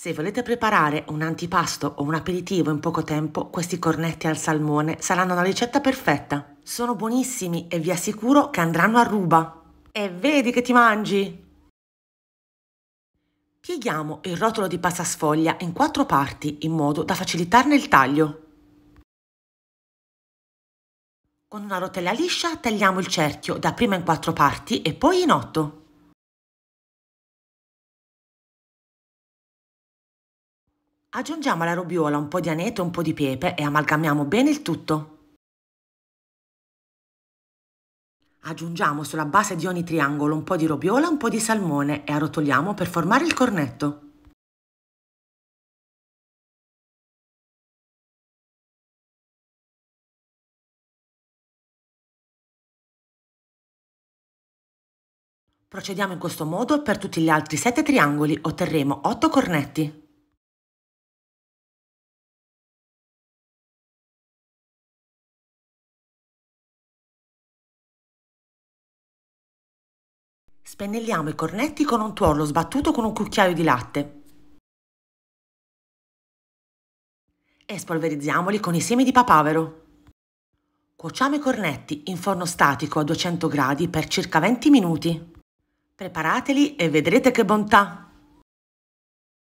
Se volete preparare un antipasto o un aperitivo in poco tempo, questi cornetti al salmone saranno la ricetta perfetta. Sono buonissimi e vi assicuro che andranno a ruba. E vedi che ti mangi! Pieghiamo il rotolo di pasta sfoglia in quattro parti in modo da facilitarne il taglio. Con una rotella liscia tagliamo il cerchio dapprima in quattro parti e poi in otto. Aggiungiamo alla robiola un po' di aneto e un po' di pepe e amalgamiamo bene il tutto. Aggiungiamo sulla base di ogni triangolo un po' di robiola e un po' di salmone e arrotoliamo per formare il cornetto. Procediamo in questo modo per tutti gli altri 7 triangoli, otterremo 8 cornetti. Spennelliamo i cornetti con un tuorlo sbattuto con un cucchiaio di latte. E spolverizziamoli con i semi di papavero. Cuociamo i cornetti in forno statico a 200 gradi per circa 20 minuti. Preparateli e vedrete che bontà!